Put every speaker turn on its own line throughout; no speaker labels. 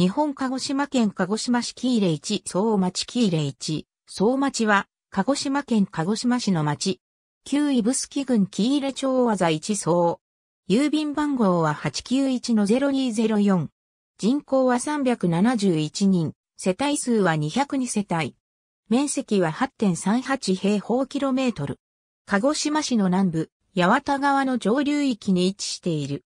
日本鹿児島県鹿児島市喜入1総町喜入1総町は、鹿児島県鹿児島市の町。旧指宿郡喜入町和座1総。郵便番号は891-0204。人口は371人。世帯数は202世帯。面積は8.38平方キロメートル。鹿児島市の南部、八幡川の上流域に位置している。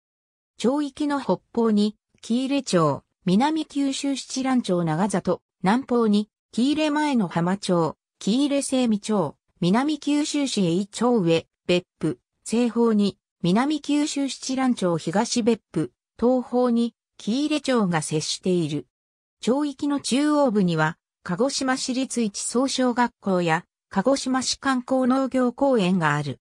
町域の北方に、喜入町。南九州七蘭町長里、南方に、木入前の浜町、木入西美町、南九州市栄町上、別府、西方に、南九州七蘭町東別府、東方に、木入町が接している。町域の中央部には、鹿児島市立一総小学校や、鹿児島市観光農業公園がある。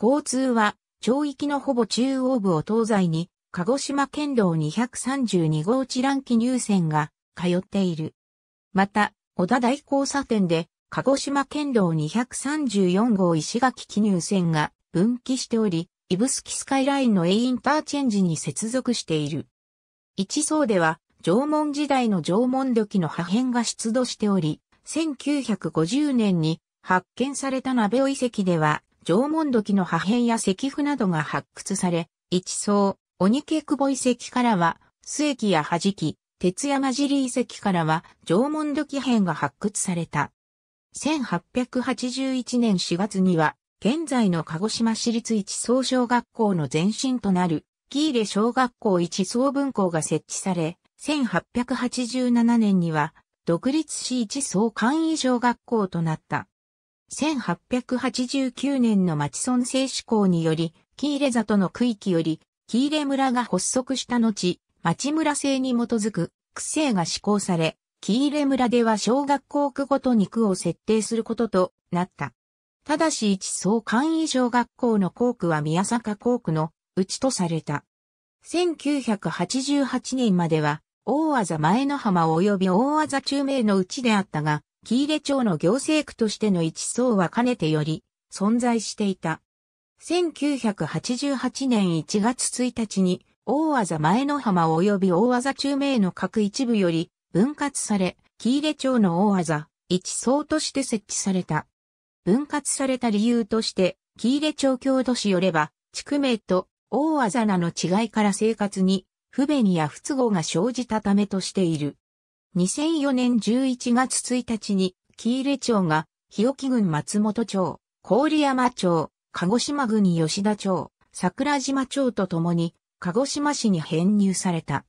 交通は、町域のほぼ中央部を東西に、鹿児島県道232号地乱気入線が通っている。また、小田大交差点で、鹿児島県道234号石垣気入線が分岐しており、イブスキスカイラインの A インターチェンジに接続している。一層では、縄文時代の縄文土器の破片が出土しており、1950年に発見された鍋尾遺跡では、縄文土器の破片や石符などが発掘され、一層、鬼毛久保遺跡からは、末木や弾き、鉄山尻遺跡からは縄文土器片が発掘された。1881年4月には、現在の鹿児島市立一総小学校の前身となる、喜入小学校一総分校が設置され、1887年には、独立市一総簡易小学校となった。1889年の町村制施校により、喜入里の区域より喜入村が発足した後、町村制に基づく区政が施行され、喜入村では小学校区ごとに区を設定することとなった。ただし一層簡易小学校の校区は宮坂校区のうちとされた。1988年までは、大技前の浜及び大技中名のうちであったが、喜入町の行政区としての一層はかねてより存在していた。1988年1月1日に、大技前の浜及び大技中名の各一部より分割され、木入町の大技、一層として設置された。分割された理由として、木入町郷土市よれば、地区名と大技名の違いから生活に不便や不都合が生じたためとしている。2004年11月1日に、木入町が日置郡松本町、郡山町、鹿児島郡吉田町、桜島町とともに、鹿児島市に編入された。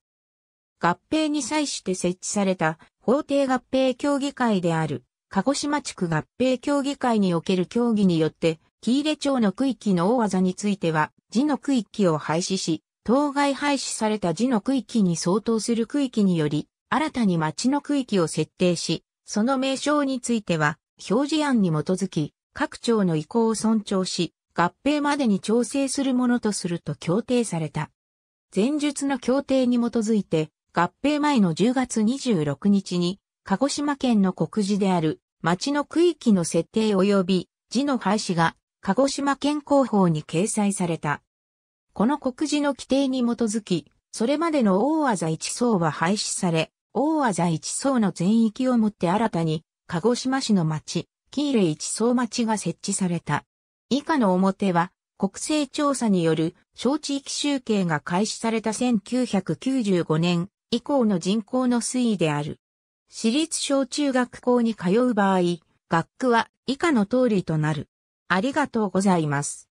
合併に際して設置された法定合併協議会である、鹿児島地区合併協議会における協議によって、喜入町の区域の大技については、字の区域を廃止し、当該廃止された字の区域に相当する区域により、新たに町の区域を設定し、その名称については、表示案に基づき、各庁の意向を尊重し、合併までに調整するものとすると協定された。前述の協定に基づいて、合併前の10月26日に、鹿児島県の国事である町の区域の設定及び字の廃止が鹿児島県広報に掲載された。この告示の規定に基づき、それまでの大技一層は廃止され、大技一層の全域をもって新たに、鹿児島市の町、喜入一層町が設置された。以下の表は、国勢調査による小地域集計が開始された1995年以降の人口の推移である。私立小中学校に通う場合、学区は以下の通りとなる。ありがとうございます。